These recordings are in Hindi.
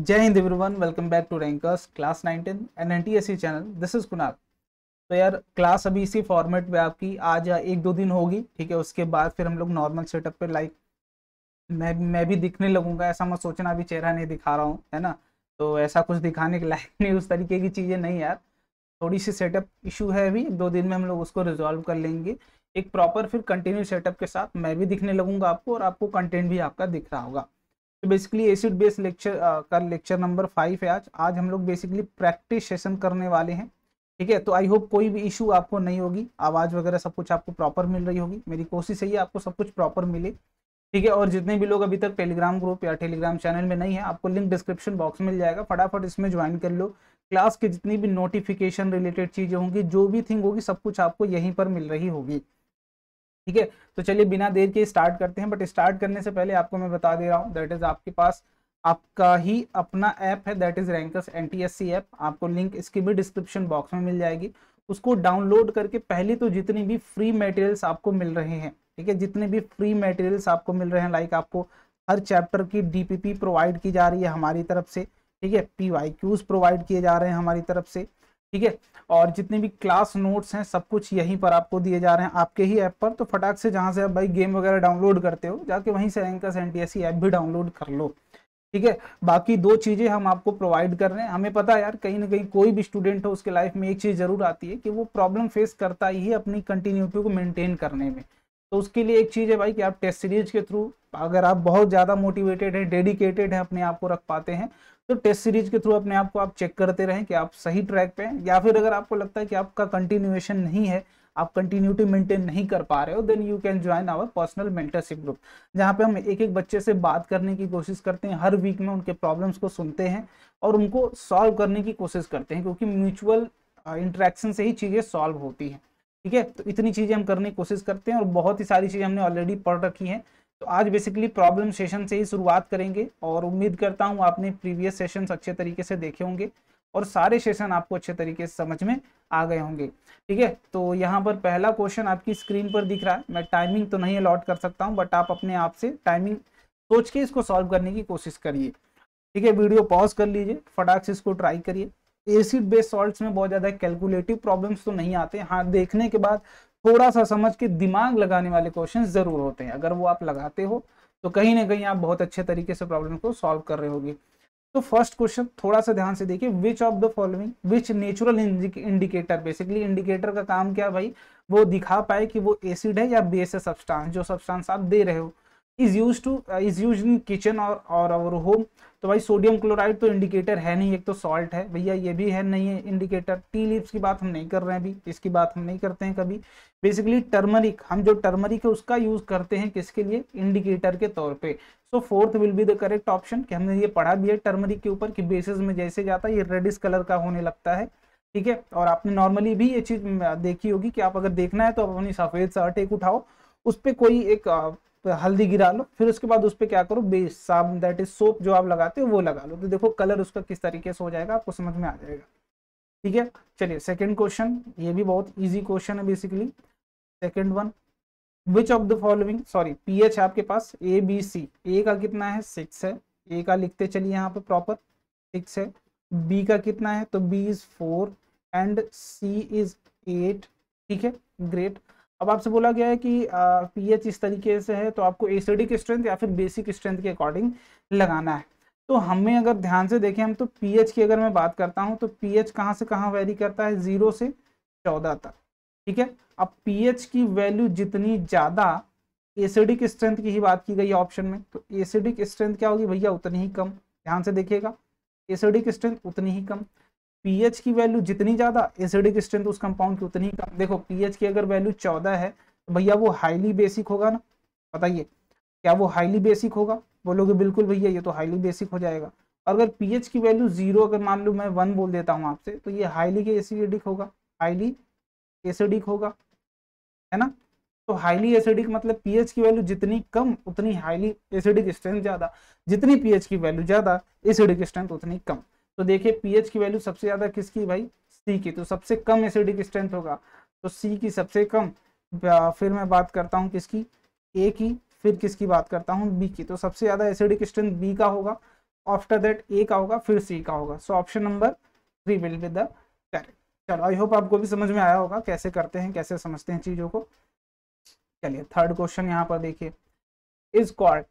जय Hind everyone welcome back to rankers class 19 and N channel this is Kunal तो यार क्लास अभी इसी फॉर्मेट में आपकी आज या एक दो दिन होगी ठीक है उसके बाद फिर हम लोग नॉर्मल सेटअप पे लाइक मैं मैं भी दिखने लगूंगा ऐसा मत सोचना अभी चेहरा नहीं दिखा रहा हूँ है ना तो ऐसा कुछ दिखाने के लायक नहीं उस तरीके की चीज़ें नहीं यार थोड़ी सी सेटअप इशू है अभी दो दिन में हम लोग उसको रिजॉल्व कर लेंगे एक प्रॉपर फिर कंटिन्यू सेटअप के साथ मैं भी दिखने लगूंगा आपको और आपको कंटेंट भी आपका दिख रहा होगा तो बेसिकली एसिड बेस लेक्चर का लेक्चर नंबर फाइव है आज आज हम लोग बेसिकली प्रैक्टिस सेशन करने वाले हैं ठीक है तो आई होप कोई भी इशू आपको नहीं होगी आवाज़ वगैरह सब कुछ आपको प्रॉपर मिल रही होगी मेरी कोशिश है आपको सब कुछ प्रॉपर मिले ठीक है और जितने भी लोग अभी तक टेलीग्राम ग्रुप या टेलीग्राम चैनल में नहीं है आपको लिंक डिस्क्रिप्शन बॉक्स मिल जाएगा फटाफट इसमें ज्वाइन कर लो क्लास के जितनी भी नोटिफिकेशन रिलेटेड चीज़ें होंगी जो भी थिंग होगी सब कुछ आपको यहीं पर मिल रही होगी ठीक है तो चलिए बिना देर के स्टार्ट करते हैं बट स्टार्ट करने से पहले आपको मैं बता दे रहा हूँ दैट इज आपके पास आपका ही अपना ऐप है that is rankers N T S C app आपको लिंक इसकी भी डिस्क्रिप्शन बॉक्स में मिल जाएगी उसको डाउनलोड करके पहले तो जितने भी फ्री मटेरियल्स आपको मिल रहे हैं ठीक है जितने भी फ्री मटेरियल्स आपको मिल रहे हैं लाइक आपको हर चैप्टर की डीपीपी प्रोवाइड की जा रही है हमारी तरफ से ठीक है पी वाई क्यूज प्रोवाइड किए जा रहे हैं हमारी तरफ से ठीक है और जितने भी क्लास नोट्स हैं सब कुछ यहीं पर आपको दिए जा रहे हैं आपके ही ऐप पर तो फटाक से जहाँ से आप भाई गेम वगैरह डाउनलोड करते हो जाके वहीं से एंकस एन टी ऐप भी डाउनलोड कर लो ठीक है बाकी दो चीज़ें हम आपको प्रोवाइड कर रहे हैं हमें पता है यार कहीं ना कहीं कोई भी स्टूडेंट हो उसके लाइफ में एक चीज़ ज़रूर आती है कि वो प्रॉब्लम फेस करता ही है अपनी कंटिन्यूटी को मेनटेन करने में तो उसके लिए एक चीज़ है भाई कि आप टेस्ट सीरीज के थ्रू अगर आप बहुत ज़्यादा मोटिवेटेड हैं डेडिकेटेड हैं अपने आप को रख पाते हैं तो टेस्ट सीरीज के थ्रू अपने आप को आप चेक करते रहें कि आप सही ट्रैक पे हैं या फिर अगर आपको लगता है कि आपका कंटिन्यूएशन नहीं है आप कंटिन्यूटी मेंटेन नहीं कर पा रहे हो then you can join our personal mentorship group जहाँ पे हम एक एक बच्चे से बात करने की कोशिश करते हैं हर वीक में उनके प्रॉब्लम्स को सुनते हैं और उनको सॉल्व करने की कोशिश करते हैं क्योंकि म्यूचुअल इंट्रैक्शन uh, से ही चीज़ें सॉल्व होती हैं ठीक है तो इतनी चीज़ें हम करने की कोशिश करते हैं और बहुत ही सारी चीज़ें हमने ऑलरेडी पढ़ रखी हैं तो आज बेसिकली प्रॉब्लम सेशन से ही शुरुआत करेंगे और उम्मीद करता हूँ आपने प्रीवियस सेशन अच्छे तरीके से देखे होंगे और सारे सेशन आपको अच्छे तरीके से समझ में आ गए होंगे ठीक है तो यहाँ पर पहला क्वेश्चन आपकी स्क्रीन पर दिख रहा है मैं टाइमिंग तो नहीं अलॉट कर सकता हूँ बट आप अपने आप से टाइमिंग सोच के इसको सॉल्व करने की कोशिश करिए ठीक है वीडियो पॉज कर लीजिए फटाक से इसको ट्राई करिए एसिड बेस सॉल्ट्स में बहुत ज़्यादा कैलकुलेटिव प्रॉब्लम्स तो नहीं आते हाँ देखने के बाद थोड़ा सा समझ के दिमाग लगाने वाले क्वेश्चन ज़रूर होते हैं अगर वो आप लगाते हो तो कहीं ना कहीं आप बहुत अच्छे तरीके से प्रॉब्लम को सॉल्व कर रहे होगी तो फर्स्ट क्वेश्चन थोड़ा सा ध्यान से देखिए which of the following which natural indicator basically indicator का काम क्या भाई वो दिखा पाए कि वो एसिड है या बेस है सब्सटांस जो सब्सटांस आप दे रहे हो is use to is use in kitchen और आवर होम तो भाई सोडियम क्लोराइड तो इंडिकेटर है नहीं एक तो सॉल्ट है भैया ये भी है नहीं है इंडिकेटर टी लीव्स की बात हम नहीं कर रहे हैं अभी इसकी बात हम नहीं करते हैं कभी बेसिकली टर्मरिक हम जो टर्मरिक है उसका यूज करते हैं किसके लिए इंडिकेटर के तौर पे so fourth will be the correct option कि हमने ये पढ़ा भी है टर्मरिक के ऊपर कि बेसिस में जैसे जाता है ये रेडिस कलर का होने लगता है ठीक है और आपने नॉर्मली भी ये चीज देखी होगी कि आप अगर देखना है तो आप अपनी सफेद शर्ट एक उठाओ उस पर कोई एक हल्दी गिरा लो फिर उसके बाद उस पर क्या करो बेस साबुन दैट इज सोप जो आप लगाते हो वो लगा लो तो देखो कलर उसका किस तरीके से हो जाएगा आपको समझ में आ जाएगा ठीक है चलिए सेकेंड क्वेश्चन ये भी बहुत ईजी क्वेश्चन है basically second one which of the following sorry P H आपके पास ए बी सी ए का कितना है सिक्स है ए का लिखते चलिए यहाँ पे प्रॉपर सिक्स है बी का कितना है तो B is four and C is eight ठीक है ग्रेट अब आपसे बोला गया है कि पीएच इस तरीके से है तो आपको एसिडिक स्ट्रेंथ या फिर बेसिक स्ट्रेंथ के अकॉर्डिंग लगाना है तो हमें अगर ध्यान से देखें हम तो पीएच की अगर मैं बात करता हूँ तो पीएच कहाँ से कहाँ वेरी करता है जीरो से चौदह तक ठीक है अब पीएच की वैल्यू जितनी ज़्यादा एसिडिक स्ट्रेंथ की ही बात की गई ऑप्शन में तो एसिडिक स्ट्रेंथ क्या होगी भैया उतनी ही कम ध्यान से देखिएगा एसिडिक स्ट्रेंथ उतनी ही कम पीएच की वैल्यू जितनी ज्यादा एसिडिक स्ट्रेंथ उस कंपाउंड की उतनी कम देखो पीएच की अगर वैल्यू चौदह है तो भैया वो हाईली बेसिक होगा ना बताइए क्या वो हाईली बेसिक होगा बोलोगे बिल्कुल भैया ये तो हाईली बेसिक हो जाएगा अगर पीएच की वैल्यू जीरो अगर मान लो मैं वन बोल देता हूँ आपसे तो ये हाईली के एसिडिक होगा हाईली एसिडिक होगा है ना तो हाईली एसिडिक मतलब पीएच की वैल्यू जितनी कम उतनी हाईली एसिडिक स्ट्रेंथ ज़्यादा जितनी पीएच की वैल्यू ज़्यादा एसिडिक स्ट्रेंथ उतनी कम तो देखिए पीएच की वैल्यू सबसे ज़्यादा किसकी भाई सी की तो सबसे कम एसिडिक स्ट्रेंथ होगा तो सी की सबसे कम फिर मैं बात करता हूँ किसकी ए की फिर किसकी बात करता हूँ बी की तो सबसे ज़्यादा एसिडिक स्ट्रेंथ बी का होगा आफ्टर दैट ए का होगा फिर सी का होगा so option number three will be the correct चलो आई होप आपको भी समझ में आया होगा कैसे करते हैं कैसे समझते हैं चीज़ों को चलिए थर्ड क्वेश्चन यहाँ पर देखिए is called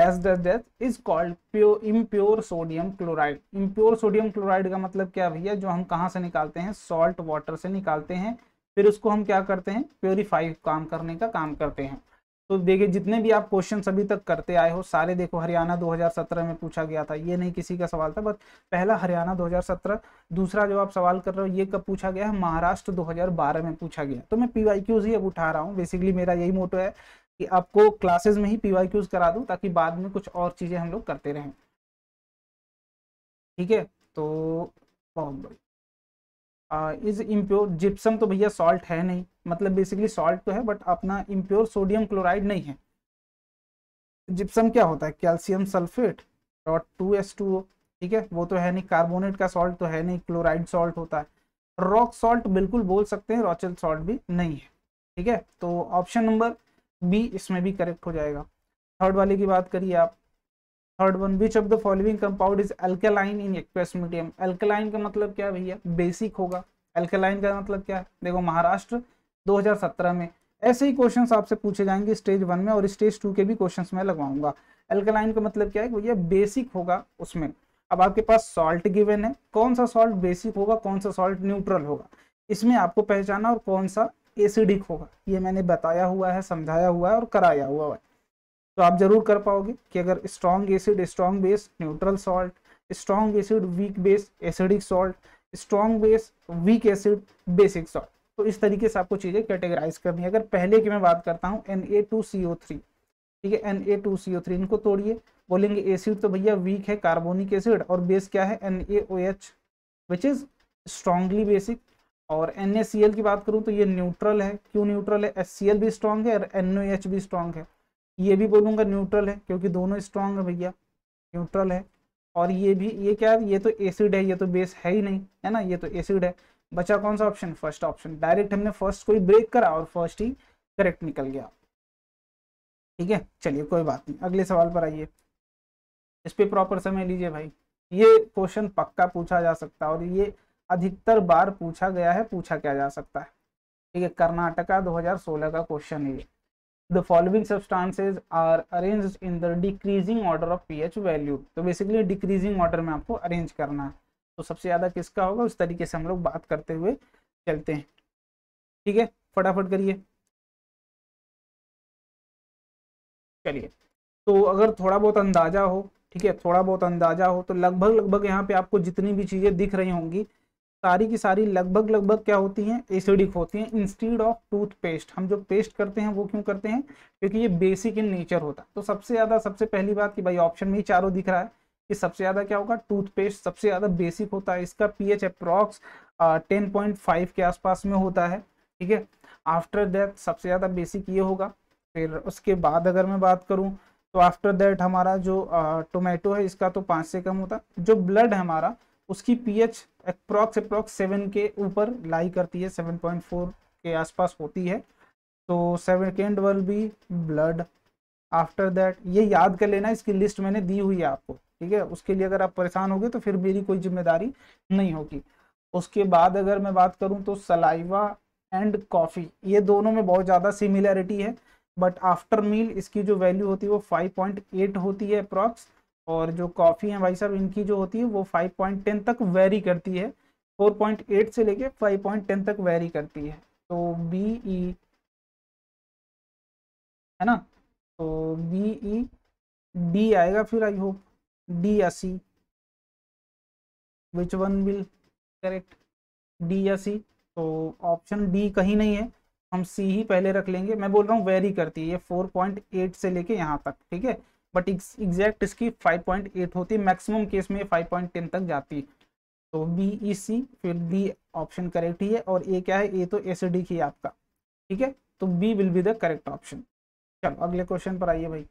dash death is called pure impure sodium chloride impure sodium chloride का मतलब क्या भैया जो हम कहाँ से निकालते हैं सॉल्ट वाटर से निकालते हैं फिर उसको हम क्या करते हैं प्योरीफाई काम करने का काम करते हैं तो देखिए जितने भी आप क्वेश्चन अभी तक करते आए हो सारे देखो हरियाणा 2017 में पूछा गया था ये नहीं किसी का सवाल था बस पहला हरियाणा 2017 दूसरा जो आप सवाल कर रहे हो ये कब पूछा गया है महाराष्ट्र 2012 में पूछा गया तो मैं पी वाई क्यूज ही अब उठा रहा हूँ बेसिकली मेरा यही मोटो है कि आपको क्लासेस में ही पी क्यूज करा दूं ताकि बाद में कुछ और चीज़ें हम लोग करते रहें ठीक है तो बहुत बढ़िया इज इम्प्योर जिप्सम तो भैया सॉल्ट है नहीं मतलब बेसिकली सॉल्ट तो है बट अपना इम्प्योर सोडियम क्लोराइड नहीं है जिप्सम क्या होता है calcium sulphate dot two S two O ठीक है वो तो है नहीं कार्बोनेट का सॉल्ट तो है नहीं क्लोराइड सॉल्ट होता है रॉक सॉल्ट बिल्कुल बोल सकते हैं रॉचल सॉल्ट भी नहीं है ठीक है तो ऑप्शन नंबर बी इसमें भी करेक्ट हो जाएगा थर्ड वाले की बात करिए आप third one which of the following compound is alkaline in aqueous medium alkaline का मतलब क्या भैया बेसिक होगा मतलब एल्केलाइन का मतलब क्या है देखो महाराष्ट्र 2017 में ऐसे ही क्वेश्चन आपसे पूछे जाएंगे स्टेज वन में और स्टेज टू के भी क्वेश्चन मैं लगवाऊंगा एल्केलाइन का मतलब क्या है भैया बेसिक होगा उसमें अब आपके पास सॉल्ट गिवन है कौन सा सॉल्ट बेसिक होगा कौन सा सॉल्ट न्यूट्रल होगा इसमें आपको पहचाना और कौन सा एसिडिक होगा ये मैंने बताया हुआ है समझाया हुआ है और कराया हुआ है तो आप जरूर कर पाओगे कि अगर strong acid strong base neutral salt strong acid weak base acidic salt strong base weak acid basic salt तो इस तरीके से आपको चीज़ें कैटेगराइज करनी है अगर पहले की मैं बात करता हूँ एन ठीक है एन इनको तोड़िए बोलेंगे एसिड तो भैया वीक है कार्बोनिक एसिड और बेस क्या है N A O H which is strongly basic और एन की बात करूँ तो ये न्यूट्रल है क्यों न्यूट्रल है एस भी स्ट्रांग है और एन भी स्ट्रांग है ये भी बोलूँगा न्यूट्रल है क्योंकि दोनों स्ट्रांग है भैया न्यूट्रल है और ये भी ये क्या है ये तो एसिड है ये तो बेस है ही नहीं है ना ये तो एसिड है बचा कौन सा ऑप्शन फर्स्ट ऑप्शन डायरेक्ट हमने फर्स्ट कोई ब्रेक करा और फर्स्ट ही करेक्ट निकल गया ठीक है चलिए कोई बात नहीं अगले सवाल पर आइए इस पर प्रॉपर समय लीजिए भाई ये क्वेश्चन पक्का पूछा जा सकता है और ये अधिकतर बार पूछा गया है पूछा क्या जा सकता है ठीक है कर्नाटका 2016 का क्वेश्चन है the following substances are arrange in the decreasing order of pH value तो बेसिकली डिक्रीजिंग ऑर्डर में आपको अरेंज करना है तो सबसे ज़्यादा किसका होगा उस तरीके से हम लोग बात करते हुए चलते हैं ठीक है फटाफट करिए चलिए तो अगर थोड़ा बहुत अंदाजा हो ठीक है थोड़ा बहुत अंदाजा हो तो लगभग लगभग यहाँ पे आपको जितनी भी चीज़ें दिख रही होंगी सारी की सारी लगभग लगभग क्या होती हैं एसिडिक होती हैं इंस्टीड ऑफ टूथपेस्ट हम जो पेस्ट करते हैं वो क्यों करते हैं क्योंकि ये बेसिक इन नेचर होता है तो सबसे ज़्यादा सबसे पहली बात कि भाई ऑप्शन में ही चारों दिख रहा है कि सबसे ज़्यादा क्या होगा टूथपेस्ट सबसे ज़्यादा बेसिक होता है इसका पी एच अप्रॉक्स के आसपास में होता है ठीक है आफ्टर दैट सबसे ज़्यादा बेसिक ये होगा फिर उसके बाद अगर मैं बात करूँ तो आफ्टर दैट हमारा जो टोमेटो है इसका तो पाँच से कम होता जो ब्लड है हमारा उसकी पीएच अप्रॉक्स अप्रॉक्स सेवन के ऊपर लाई करती है सेवन पॉइंट फोर के आसपास होती है तो second will be blood after that ये याद कर लेना इसकी लिस्ट मैंने दी हुई है आपको ठीक है उसके लिए अगर आप परेशान होगे तो फिर मेरी कोई जिम्मेदारी नहीं होगी उसके बाद अगर मैं बात करूँ तो सलाइवा एंड कॉफ़ी ये दोनों में बहुत ज़्यादा सिमिलैरिटी है बट आफ्टर मील इसकी जो वैल्यू होती है वो 5.8 होती है अप्रॉक्स और जो कॉफ़ी है भाई साहब इनकी जो होती है वो 5.10 तक वेरी करती है 4.8 से लेके 5.10 तक वेरी करती है तो बी ई e, है ना तो बी ई डी आएगा फिर आई होप डी या C which one will correct D या सी तो ऑप्शन डी कहीं नहीं है हम सी ही पहले रख लेंगे मैं बोल रहा हूँ वेरी करती है ये 4.8 से लेके यहाँ तक ठीक है बट एग्जैक्ट इसकी 5.8 होती है मैक्सिमम केस में 5.10 तक जाती तो बी ई सी फिर डी ऑप्शन करेक्ट ही है और ए क्या है ए तो एसिडिक ही आपका ठीक है तो B will be the correct option चलो अगले क्वेश्चन पर आइए भाई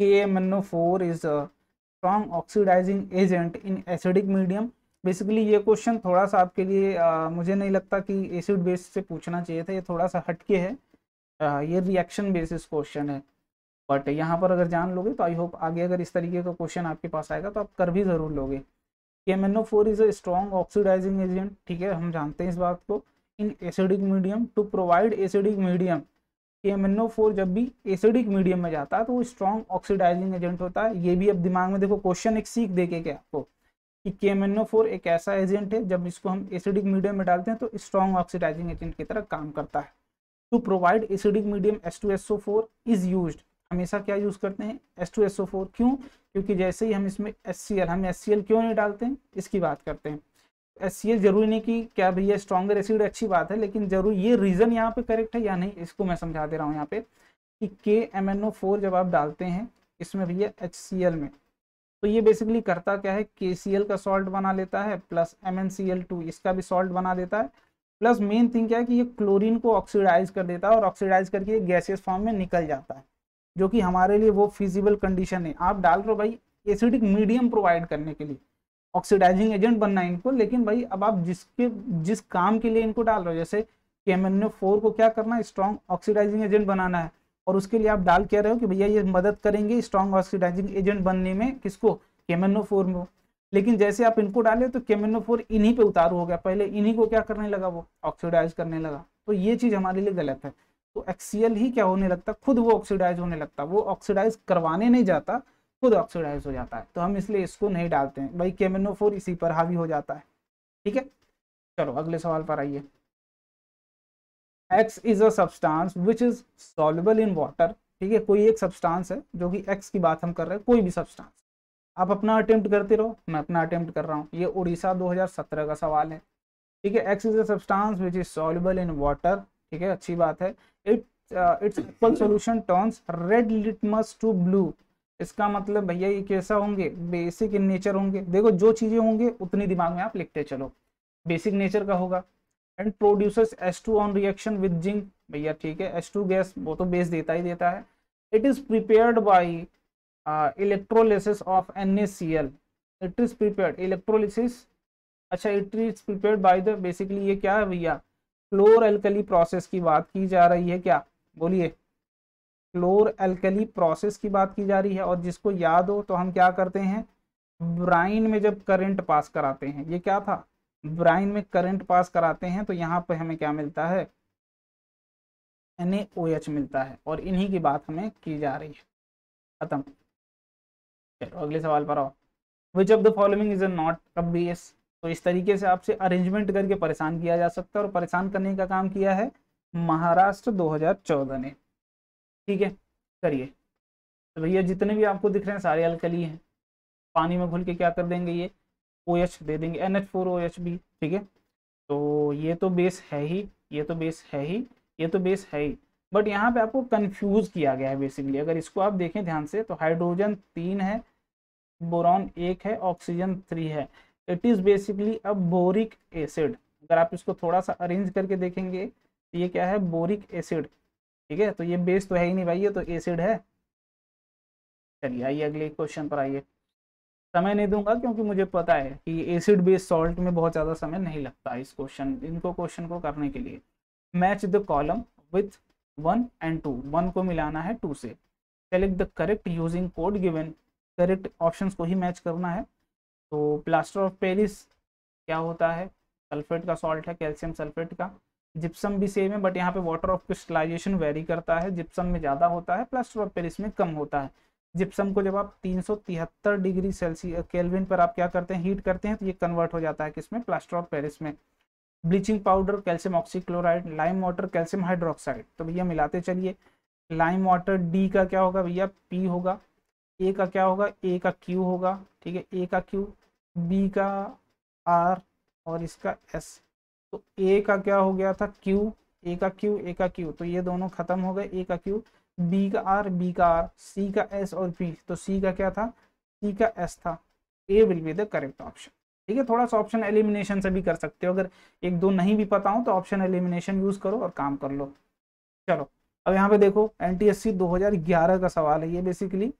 K M N O four is strong oxidising agent in acidic medium basically ये क्वेश्चन थोड़ा सा आपके लिए आ, मुझे नहीं लगता कि एसिड बेस से पूछना चाहिए था ये थोड़ा सा हटके है आ, ये रिएक्शन बेसिस क्वेश्चन है बट यहाँ पर अगर जान लोगे तो आई होप आगे अगर इस तरीके का क्वेश्चन आपके पास आएगा तो आप कर भी ज़रूर लोगे K M N O four is a strong oxidising agent ठीक है हम जानते हैं इस बात को in acidic medium to provide acidic medium K M N O four जब भी एसिडिक मीडियम में जाता है तो वो स्ट्रॉन्ग ऑक्सीडाइजिंग एजेंट होता है ये भी अब दिमाग में देखो क्वेश्चन एक सीख देके के आपको कि के एम एन ओ फोर एक ऐसा एजेंट है जब इसको हम एसिडिक मीडियम में डालते हैं तो स्ट्रॉन्ग ऑक्सीडाइजिंग एजेंट की तरह काम करता है to provide acidic medium S two S O four is use हमेशा क्या यूज़ करते हैं S two S O four क्यों क्योंकि जैसे ही हम इसमें एस सी एल हम एस सी एल क्यों नहीं डालते हैं इसकी बात करते हैं एस सी एल जरूरी नहीं कि क्या भैया स्ट्रॉगर एसिड अच्छी बात है लेकिन जरूर ये रीज़न यहाँ पे करेक्ट है या नहीं इसको मैं समझा दे रहा हूँ यहाँ पे कि के एम एन ओ फोर जब आप डालते हैं इसमें भैया एच सी एल में तो ये बेसिकली करता क्या है के सी एल का सॉल्ट बना लेता है plus M N C L two इसका भी सॉल्ट बना देता है प्लस मेन थिंग क्या है कि ये क्लोरीन को ऑक्सीडाइज कर देता है और ऑक्सीडाइज करके गैसेज फॉर्म में निकल जाता है जो कि हमारे लिए वो फिजिबल कंडीशन है आप डाल रहे हो भाई एसिडिक मीडियम प्रोवाइड करने के लिए ऑक्सीडाइजिंग एजेंट बनना है इनको लेकिन भाई अब आप जिसके जिस काम के लिए इनको डाल रहे हो जैसे के फोर को क्या करना है स्ट्रॉन्ग ऑक्सीडाइजिंग एजेंट बनाना है और उसके लिए आप डाल कह रहे हो कि भैया ये मदद करेंगे स्ट्रॉन्ग ऑक्सीडाइजिंग एजेंट बनने में किसको केमेनो फोर में लेकिन जैसे आप इनको डाले तो केमेनो फोर इन्हीं पे उतारू हो गया पहले इन्हीं को क्या करने लगा वो ऑक्सीडाइज करने लगा तो ये चीज़ हमारे लिए गलत है तो एक्सीएल ही क्या होने लगता खुद वो ऑक्सीडाइज होने लगता वो ऑक्सीडाइज करवाने नहीं जाता खुद ऑक्सीडाइज हो जाता है तो हम इसलिए इसको नहीं डालते हैं भाई केमेनोफोर इसी पर हावी हो जाता है ठीक है चलो अगले सवाल पर आइए X is a which is soluble in water ठीक है कोई एक सब्सटांस है जो कि एक्स की बात हम कर रहे हैं कोई भी सब्सटांस आप अपना अटेम्प्ट करते रहो मैं अपना अटेम्प्ट कर रहा हूँ ये उड़ीसा 2017 का सवाल है ठीक है X is a which is soluble in water ठीक है अच्छी बात है it's it's solution turns red litmus to blue इसका मतलब भैया ये कैसा होंगे बेसिक इन नेचर होंगे देखो जो चीज़ें होंगे उतनी दिमाग में आप लिखते चलो बेसिक नेचर का होगा and producers S two on reaction with zinc भैया ठीक है एस टू गैस वो तो बेस देता ही देता है it is prepared by electrolysis of N A C L it is prepare electrolysis अच्छा it is prepare by the basically ये क्या है भैया क्लोर एल्कली प्रोसेस की बात की जा रही है क्या बोलिए क्लोर एल्कली प्रोसेस की बात की जा रही है और जिसको याद हो तो हम क्या करते हैं ब्राइन में जब करंट पास कराते हैं ये क्या था ब्राइन में करंट पास कराते हैं तो यहाँ पर हमें क्या मिलता है एन एच मिलता है और इन्हीं की बात हमें की जा रही है खत्म चलो अगले सवाल पर आओ which of the following is a not a base तो इस तरीके से आपसे अरेंजमेंट करके परेशान किया जा सकता है और परेशान करने का काम किया है महाराष्ट्र 2014 ने ठीक है करिए तो भैया जितने भी आपको दिख रहे हैं सारे अलकली हैं पानी में घुल के क्या कर देंगे ये ओ OH एच दे देंगे N H four O H ठीक है तो ये तो बेस है ही ये तो बेस है ही ये तो बेस है ही बट यहाँ पे आपको कंफ्यूज किया गया है बेसिकली अगर इसको आप देखें ध्यान से तो हाइड्रोजन तीन है बोरॉन एक है ऑक्सीजन थ्री है it is basically a boric acid अगर आप इसको थोड़ा सा अरेंज करके देखेंगे तो ये क्या है बोरिक एसिड ठीक है तो ये बेस तो है ही नहीं भाई ये तो एसिड है चलिए आइए अगले क्वेश्चन पर आइए समय नहीं दूंगा क्योंकि मुझे पता है कि एसिड बेस सॉल्ट में बहुत ज़्यादा समय नहीं लगता इस क्वेश्चन इनको क्वेश्चन को करने के लिए match the column with one and two one को मिलाना है टू से select the correct using code given correct options को ही मैच करना है तो प्लास्टर ऑफ पेरिस क्या होता है सल्फेट का सॉल्ट है कैल्शियम सल्फेट का जिप्सम भी सेम है बट यहाँ पे वाटर ऑफ क्रिस्टलाइजेशन वेरी करता है जिप्सम में ज़्यादा होता है प्लास्टर ऑफ पेरिस में कम होता है जिप्सम को जब आप तीन डिग्री सेल्सियस केल्विन पर आप क्या करते हैं हीट करते हैं तो ये कन्वर्ट हो जाता है किसमें प्लास्टर ऑफ पेरिस में bleaching powder calcium oxychloride lime water calcium hydroxide तो भैया मिलाते चलिए लाइम वाटर डी का क्या होगा भैया पी होगा ए का क्या होगा ए का क्यू होगा ठीक है ए का क्यू बी का आर और इसका एस तो ए का क्या हो गया था क्यू ए का क्यू ए का क्यू तो ये दोनों खत्म हो गए ए का क्यू बी का आर बी का आर सी का एस और पी तो सी का क्या था सी का एस था A will be the correct option ठीक है थोड़ा सा ऑप्शन एलिमिनेशन से भी कर सकते हो अगर एक दो नहीं भी पता हो तो ऑप्शन एलिमिनेशन यूज करो और काम कर लो चलो अब यहाँ पे देखो एन टी एस सी दो हजार ग्यारह का सवाल है ये बेसिकली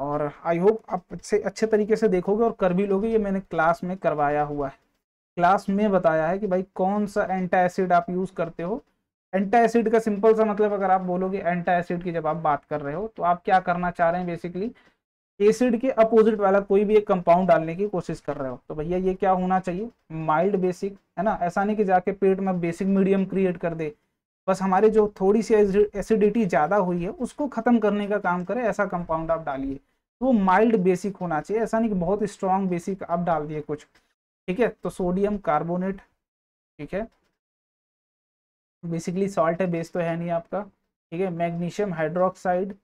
और आई होप आप से अच्छे तरीके से देखोगे और कर भी लोगे ये मैंने क्लास में करवाया हुआ है क्लास में बताया है कि भाई कौन सा एंटा एसिड आप यूज़ करते हो एंटा एसिड का सिंपल सा मतलब अगर आप बोलोगे एंटा एसिड की जब आप बात कर रहे हो तो आप क्या करना चाह रहे हैं बेसिकली एसिड के अपोजिट वाला कोई भी एक कंपाउंड डालने की कोशिश कर रहे हो तो भैया ये क्या होना चाहिए माइल्ड बेसिक है ना ऐसा नहीं कि जाके पेट में बेसिक मीडियम क्रिएट कर दे बस हमारे जो थोड़ी सी एसिडिटी ज़्यादा हुई है उसको ख़त्म करने का काम करे ऐसा कंपाउंड आप डालिए वो माइल्ड बेसिक होना चाहिए ऐसा नहीं कि बहुत स्ट्रॉन्ग बेसिक आप डाल दिए कुछ ठीक है तो सोडियम कार्बोनेट ठीक है बेसिकली सॉल्ट है बेस तो है नहीं आपका ठीक है magnesium hydroxide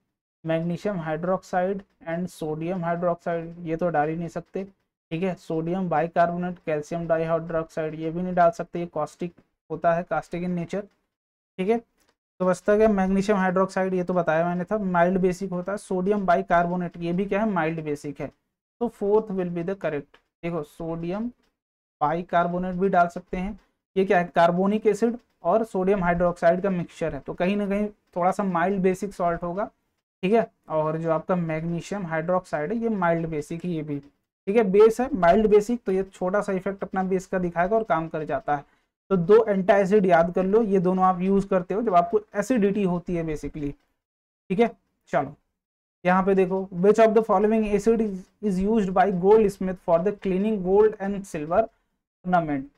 magnesium hydroxide and sodium hydroxide ये तो डाल ही नहीं सकते ठीक है सोडियम बाइकार्बोनेट कैल्शियम डाईहाइड्रोक्साइड ये भी नहीं डाल सकते ये कॉस्टिक होता है कास्टिक इन नेचर ठीक है तो वस्तक है मैग्नीशियम हाइड्रोक्साइड ये तो बताया मैंने था माइल्ड बेसिक होता है सोडियम बाई कार्बोनेट ये भी क्या है माइल्ड बेसिक है तो fourth will be the correct देखो सोडियम बाई कार्बोनेट भी डाल सकते हैं ये क्या है कार्बोनिक एसिड और सोडियम हाइड्रोक्साइड का मिक्सचर है तो कहीं ना कहीं थोड़ा सा माइल्ड बेसिक सॉल्ट होगा ठीक है और जो आपका मैग्नीशियम हाइड्रोक्साइड है ये माइल्ड बेसिक ही ये भी ठीक है बेस है माइल्ड बेसिक तो ये छोटा सा इफेक्ट अपना बेस का दिखाएगा और काम कर जाता है तो दो एंटा एसिड याद कर लो ये दोनों आप यूज करते हो जब आपको एसिडिटी होती है बेसिकली ठीक है चलो यहाँ पे देखो which of the following acid is use by goldsmith for the cleaning gold and silver ornament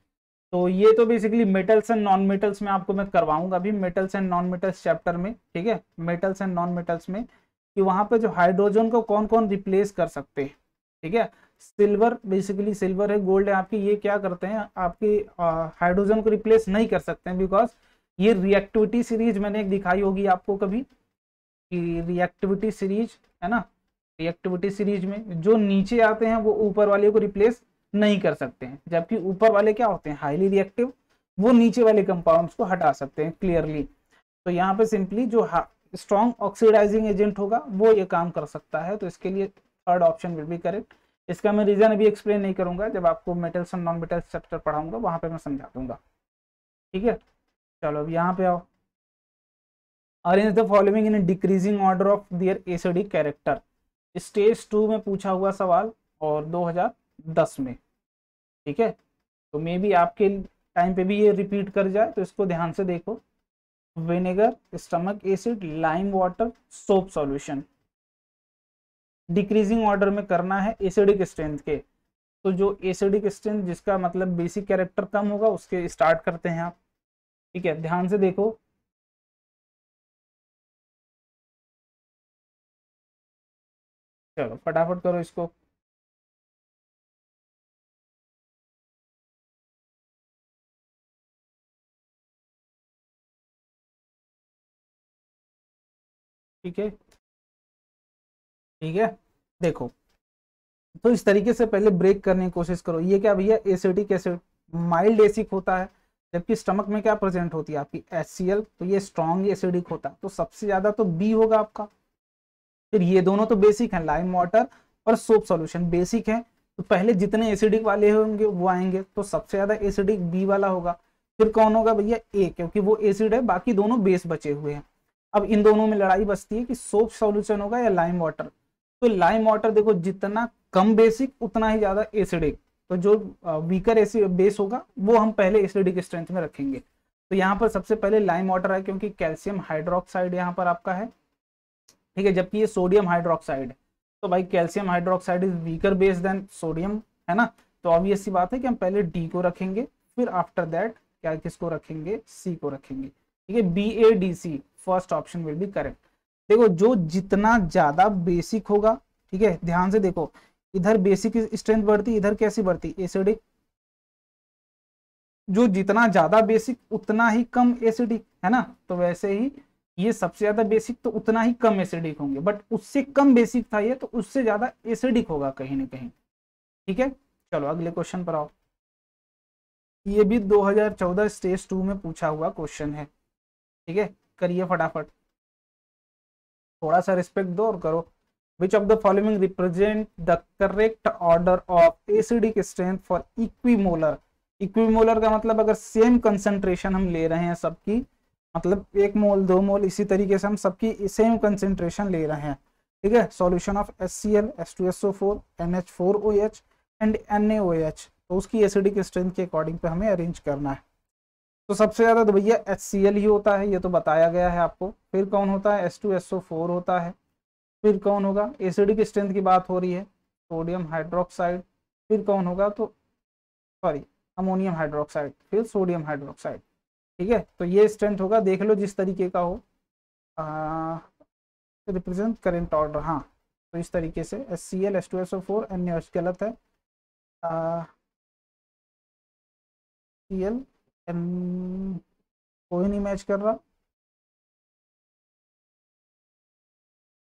तो ये तो basically metals and non metals में आपको मैं करवाऊंगा अभी metals and non metals chapter में ठीक है मेटल्स एंड नॉन मेटल्स में कि वहां पे जो हाइड्रोजन को कौन कौन रिप्लेस कर सकते हैं ठीक है सिल्वर बेसिकली सिल्वर है गोल्ड है आपकी ये क्या करते हैं आपकी हाइड्रोजन को रिप्लेस नहीं कर सकते हैं बिकॉज ये रिएक्टिविटी सीरीज मैंने एक दिखाई होगी आपको कभी कि रिएक्टिविटी सीरीज है ना रिएक्टिविटी सीरीज में जो नीचे आते हैं वो ऊपर वाले को रिप्लेस नहीं कर सकते हैं जबकि ऊपर वाले क्या होते हैं हाईली रिएक्टिव वो नीचे वाले कंपाउंड्स को हटा सकते हैं क्लियरली तो यहाँ पे सिंपली जो स्ट्रॉन्ग ऑक्सीडाइजिंग एजेंट होगा वो ये काम कर सकता है तो इसके लिए third option will be correct इसका मैं रीज़न अभी एक्सप्लेन नहीं करूंगा जब आपको metals and non metals chapter पढ़ाऊंगा वहां पर मैं समझा दूंगा ठीक है चलो अब यहाँ पे आओ arrange the following in decreasing order of their acidic character stage two में पूछा हुआ सवाल और 2010 में ठीक है तो मे बी आपके टाइम पे भी ये रिपीट कर जाए तो इसको ध्यान से देखो vinegar stomach acid lime water soap solution decreasing order में करना है एसिडिक स्ट्रेंथ के तो जो एसिडिक स्ट्रेंथ जिसका मतलब बेसिक कैरेक्टर कम होगा उसके स्टार्ट करते हैं आप ठीक है ध्यान से देखो चलो फटाफट करो इसको ठीक है ठीक है देखो तो इस तरीके से पहले ब्रेक करने की कोशिश करो ये क्या भैया एसिडिक एसिड माइल्ड एसिक होता है जबकि स्टमक में क्या प्रेजेंट होती है आपकी एस तो ये स्ट्रॉन्ग एसिडिक होता है तो सबसे ज्यादा तो बी होगा आपका फिर ये दोनों तो बेसिक हैं लाइम वाटर और सोप सॉल्यूशन बेसिक है तो पहले जितने एसिडिक वाले होंगे वो आएंगे तो सबसे ज्यादा एसिडिक बी वाला होगा फिर कौन होगा भैया ए क्योंकि वो एसिड है बाकी दोनों बेस बचे हुए हैं अब इन दोनों में लड़ाई बचती है कि सोप सॉल्यूशन होगा या लाइम वाटर तो लाइम वाटर देखो जितना कम बेसिक उतना ही ज्यादा एसिडिक तो जो वीकर एसिड बेस होगा वो हम पहले एसिडिक स्ट्रेंथ में रखेंगे तो यहाँ पर सबसे पहले लाइम वाटर है क्योंकि कैल्शियम हाइड्रोक्साइड यहाँ पर आपका है ठीक है जबकि ये सोडियम हाइड्रोक्साइड तो भाई calcium hydroxide is weaker base than sodium है ना तो ऑब्वियस सी बात है कि हम पहले डी को रखेंगे फिर आफ्टर दैट क्या किसको रखेंगे सी को रखेंगे ठीक है B A D C first option will be correct देखो जो जितना ज्यादा बेसिक होगा ठीक है ध्यान से देखो इधर बेसिक स्ट्रेंथ बढ़ती इधर कैसी बढ़ती एसिडिक जो जितना ज्यादा बेसिक उतना ही कम एसिडिक है ना तो वैसे ही ये सबसे ज्यादा बेसिक तो उतना ही कम एसिडिक होंगे बट उससे कम बेसिक था ये तो उससे ज्यादा एसिडिक होगा कहीं ना कहीं ठीक है चलो अगले क्वेश्चन पर आओ ये भी 2014 स्टेज टू में पूछा हुआ क्वेश्चन है ठीक है करिए फटाफट थोड़ा सा रिस्पेक्ट दो और करो which of the following represent the correct order of acidic strength for equimolar equimolar का मतलब अगर सेम कंसेंट्रेशन हम ले रहे हैं सबकी मतलब एक मोल दो मोल इसी तरीके से हम सबकी सेम कंसेंट्रेशन ले रहे हैं ठीक है solution of S C L S two S O four N H four O H and N A O H तो उसकी एसिडिक स्ट्रेंथ के अकॉर्डिंग पे हमें अरेंज करना है तो सबसे ज़्यादा तो भैया एच सी एल ही होता है ये तो बताया गया है आपको फिर कौन होता है S two S O four होता है फिर कौन होगा एसिडिक स्ट्रेंथ की बात हो रही है सोडियम हाइड्रोक्साइड फिर कौन होगा तो सॉरी अमोनियम हाइड्रोक्साइड फिर सोडियम हाइड्रोक्साइड ठीक है तो ये स्ट्रेंथ होगा देख लो जिस तरीके का हो रिप्रेजेंट करेंट ऑर्डर हाँ तो इस तरीके से S C L S two S O four N गलत है आ, एम कोई नहीं मैच कर रहा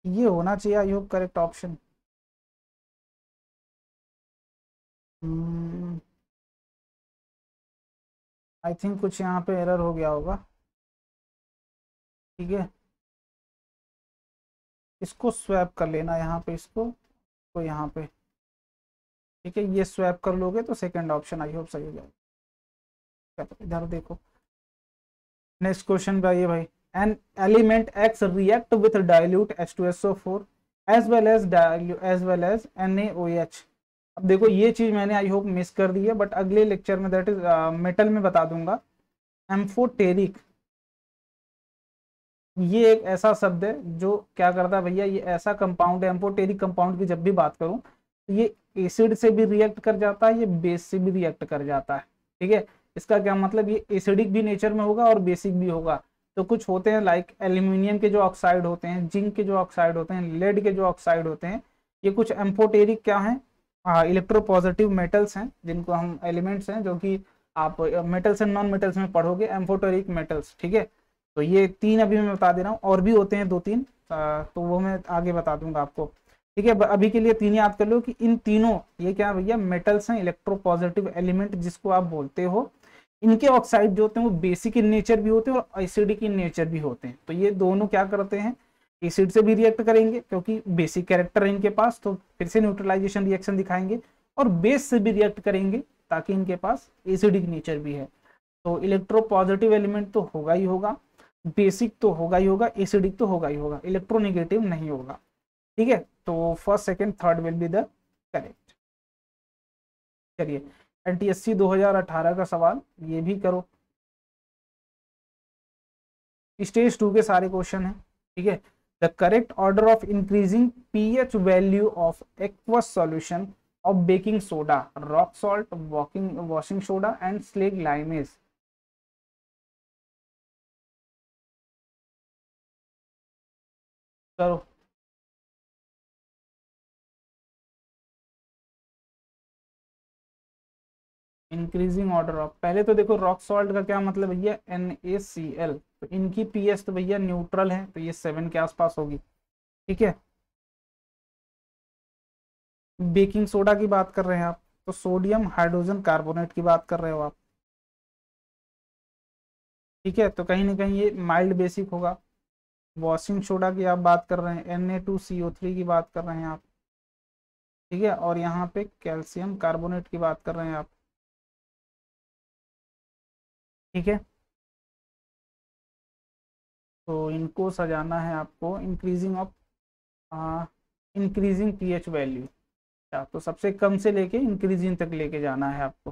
ये होना चाहिए I hope correct option I think कुछ यहाँ पे एरर हो गया होगा ठीक है इसको स्वैप कर लेना यहाँ पे इसको तो यहाँ पे ठीक है ये स्वैप कर लोगे तो सेकंड ऑप्शन आई होप सही हो जाएगा इधर देखो नेक्स्ट क्वेश्चन का ये भाई an element X react with dilute H two S O four as well as dilute as well as N A O H अब देखो ये चीज़ मैंने आई होप मिस कर दी है बट अगले लेक्चर में दैट इज मेटल में बता दूंगा एम्फोटेरिक ये एक ऐसा शब्द है जो क्या करता है भैया ये ऐसा कंपाउंड है एम्फोटेरिक कंपाउंड की जब भी बात करूं तो ये एसिड से भी रिएक्ट कर जाता है ये बेस से भी रिएक्ट कर जाता है ठीक है इसका क्या मतलब ये एसिडिक भी नेचर में होगा और बेसिक भी होगा तो कुछ होते हैं लाइक एल्यूमिनियम के जो ऑक्साइड होते हैं जिंक के जो ऑक्साइड होते हैं लेड के जो ऑक्साइड होते हैं ये कुछ एम्फोटेरिक क्या हैं इलेक्ट्रोपॉजिटिव हाँ, मेटल्स हैं जिनको हम एलिमेंट्स हैं जो कि आप मेटल्स एंड नॉन मेटल्स में पढ़ोगे एम्फोटेरिक मेटल्स ठीक है तो ये तीन अभी मैं बता दे रहा हूँ और भी होते हैं दो तीन तो वो मैं आगे बता दूंगा आपको ठीक है अभी के लिए तीन याद कर लो कि इन तीनों ये क्या भैया मेटल्स हैं इलेक्ट्रोपॉजिटिव एलिमेंट जिसको आप बोलते हो इनके ऑक्साइड जो होते हैं वो बेसिक इन नेचर भी होते हैं और एसिडिक इन नेचर भी होते हैं तो ये दोनों क्या करते हैं एसिड से भी रिएक्ट करेंगे क्योंकि बेसिक कैरेक्टर है इनके पास तो फिर से न्यूट्रलाइजेशन रिएक्शन दिखाएंगे और बेस से भी रिएक्ट करेंगे ताकि इनके पास एसिडिक नेचर भी है तो इलेक्ट्रो पॉजिटिव एलिमेंट तो होगा ही होगा बेसिक तो होगा ही होगा एसिडिक तो होगा ही होगा इलेक्ट्रोनेगेटिव नहीं होगा ठीक है तो first second third will be the correct चलिए एनटीएससी 2018 का सवाल ये भी करो स्टेज टू के सारे क्वेश्चन हैं ठीक है the correct order of increasing pH value of aqueous solution of baking soda rock salt walking washing soda and slaked lime करो इंक्रीजिंग ऑर्डर ऑफ पहले तो देखो रॉक सॉल्ट का क्या मतलब भैया एन ए सी एल तो इनकी पी एस तो भैया न्यूट्रल है तो ये सेवन के आसपास होगी ठीक है बेकिंग सोडा की बात कर रहे हैं आप तो सोडियम हाइड्रोजन कार्बोनेट की बात कर रहे हो आप ठीक है तो कहीं ना कहीं ये माइल्ड बेसिक होगा वॉशिंग सोडा की आप बात कर रहे हैं N A two C O three की बात कर रहे हैं आप ठीक है और यहाँ पे कैल्शियम कार्बोनेट की बात कर रहे हैं आप ठीक है तो इनको सजाना है आपको increasing of increasing pH value या तो सबसे कम से लेके इंक्रीजिंग तक लेके जाना है आपको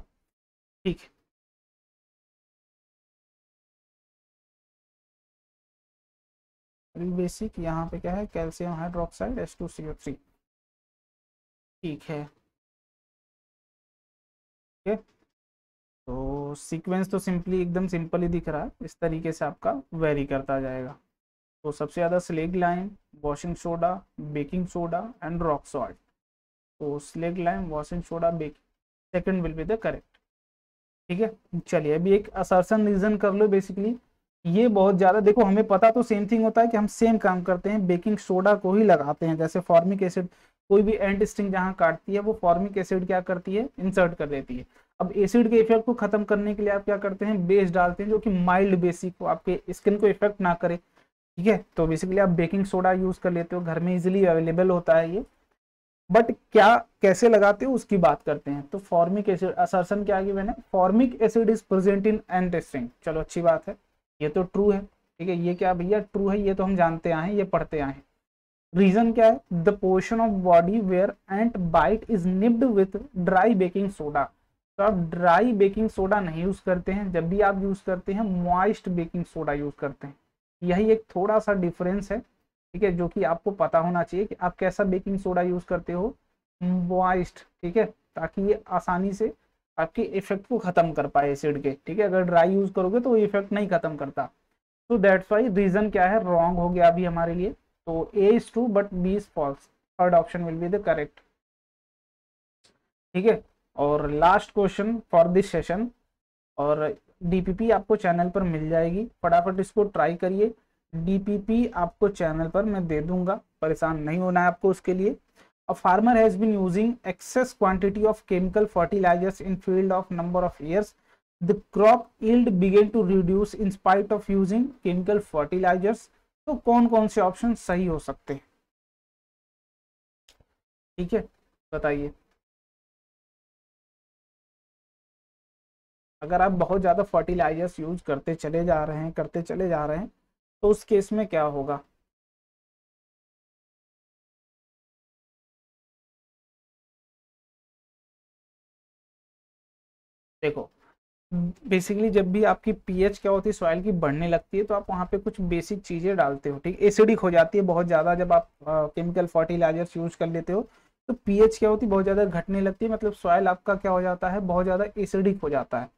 ठीक है बेसिक यहाँ पे क्या है calcium hydroxide S two C ठीक है ठीक है ठीक तो सीक्वेंस तो सिंपली एकदम सिंपल ही दिख रहा है इस तरीके से आपका वेरी करता जाएगा तो सबसे ज़्यादा slaked lime washing soda baking soda and rock salt तो slaked lime washing soda baking second will be the correct ठीक है चलिए अभी एक असरसन रीजन कर लो बेसिकली ये बहुत ज़्यादा देखो हमें पता तो सेम थिंग होता है कि हम सेम काम करते हैं बेकिंग सोडा को ही लगाते हैं जैसे फॉर्मिक एसिड कोई भी एंड स्ट्रिंग जहाँ काटती है वो फॉर्मिक एसिड क्या करती है इंसर्ट कर देती है अब एसिड के इफेक्ट को खत्म करने के लिए आप क्या करते हैं बेस डालते हैं जो कि माइल्ड बेसिक हो आपके स्किन को इफेक्ट ना करे ठीक है तो बेसिकली आप बेकिंग सोडा यूज कर लेते हो घर में इजिली अवेलेबल होता है ये बट क्या कैसे लगाते हो उसकी बात करते हैं तो फॉर्मिक एसिड असरसन क्या आगे मैंने formic acid is present in ant sting चलो अच्छी बात है ये तो ट्रू है ठीक है ये क्या भैया ट्रू है ये तो हम जानते आए हैं ये पढ़ते आए हैं रीजन क्या है the portion of body where ant bite is nibbed with dry baking soda तो आप ड्राई बेकिंग सोडा नहीं यूज़ करते हैं जब भी आप यूज़ करते हैं मॉइस्ट बेकिंग सोडा यूज़ करते हैं यही एक थोड़ा सा डिफरेंस है ठीक है जो कि आपको पता होना चाहिए कि आप कैसा बेकिंग सोडा यूज़ करते हो मॉइस्ट ठीक है ताकि ये आसानी से आपके इफेक्ट को ख़त्म कर पाए एसिड के ठीक है अगर ड्राई यूज़ करोगे तो इफेक्ट नहीं ख़त्म करता तो दैट्स वाई रीज़न क्या है रॉन्ग हो गया अभी हमारे लिए तो A is true but B is false third option will be the correct ठीक है और last question for this session और डीपीपी आपको चैनल पर मिल जाएगी फटाफट इसको ट्राई करिए डीपीपी आपको चैनल पर मैं दे दूंगा परेशान नहीं होना है आपको उसके लिए a farmer has been using excess quantity of chemical fertilizers in field of number of years the crop yield begin to reduce in spite of using chemical fertilizers तो कौन कौन से ऑप्शन सही हो सकते हैं ठीक है बताइए अगर आप बहुत ज़्यादा फर्टिलाइजर्स यूज करते चले जा रहे हैं करते चले जा रहे हैं तो उस केस में क्या होगा देखो बेसिकली जब भी आपकी पीएच क्या होती है सॉइल की बढ़ने लगती है तो आप वहाँ पे कुछ बेसिक चीज़ें डालते हो ठीक एसिडिक हो जाती है बहुत ज़्यादा जब आप केमिकल फर्टिलाइजर्स यूज कर लेते हो तो पीएच क्या होती है बहुत ज़्यादा घटने लगती है मतलब सॉइल आपका क्या हो जाता है बहुत ज़्यादा एसिडिक हो जाता है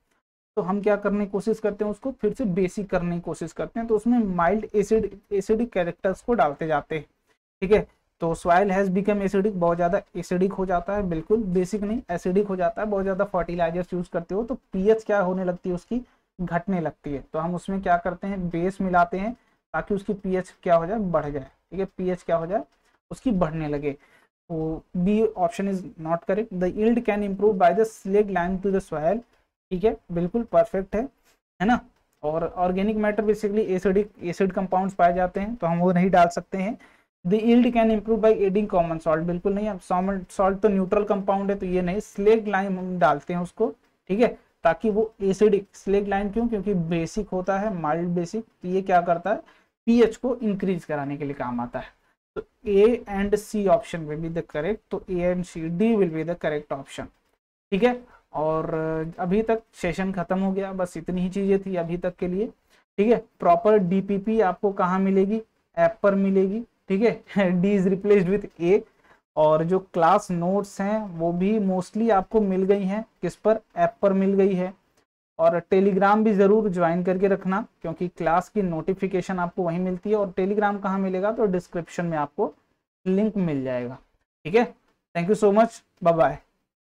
तो हम क्या करने की कोशिश करते हैं उसको फिर से बेसिक करने की कोशिश करते हैं तो उसमें माइल्ड एसिड एसिडिक कैरेक्टर्स को डालते जाते हैं ठीक है तो सॉइल हैज बिकम एसिडिक बहुत ज़्यादा एसिडिक हो जाता है बिल्कुल बेसिक नहीं एसिडिक हो जाता है बहुत ज़्यादा फर्टिलाइजर्स यूज करते हो तो पीएच क्या होने लगती है उसकी घटने लगती है तो हम उसमें क्या करते हैं बेस मिलाते हैं ताकि उसकी पीएच क्या हो जाए बढ़ जाए ठीक है पीएच क्या हो जाए उसकी बढ़ने लगे तो B option is not correct the yield can improve by the slaked lime to the soil ठीक है बिल्कुल परफेक्ट है है ना और organic matter basically acidic acid compounds पाए जाते हैं तो हम वो नहीं डाल सकते हैं the yield can improve by adding common salt बिल्कुल नहीं अब सॉमन सॉल्ट तो न्यूट्रल कंपाउंड है तो ये नहीं स्लेग लाइन डालते हैं उसको ठीक है ताकि वो एसिडिक स्लेग लाइन क्यों क्योंकि बेसिक होता है माइल्ड बेसिक तो ये क्या करता है पीएच को इंक्रीज कराने के लिए काम आता है तो A and C option will be the correct तो A and C D will be the correct option ठीक है और अभी तक सेशन खत्म हो गया बस इतनी ही चीज़ें थी अभी तक के लिए ठीक है प्रॉपर डीपीपी आपको कहाँ मिलेगी ऐप पर मिलेगी ठीक है D is replaced with A और जो क्लास नोट्स हैं वो भी मोस्टली आपको मिल गई हैं किस पर ऐप पर मिल गई है और टेलीग्राम भी ज़रूर ज्वाइन करके रखना क्योंकि क्लास की नोटिफिकेशन आपको वहीं मिलती है और टेलीग्राम कहाँ मिलेगा तो डिस्क्रिप्शन में आपको लिंक मिल जाएगा ठीक है thank you so much bye bye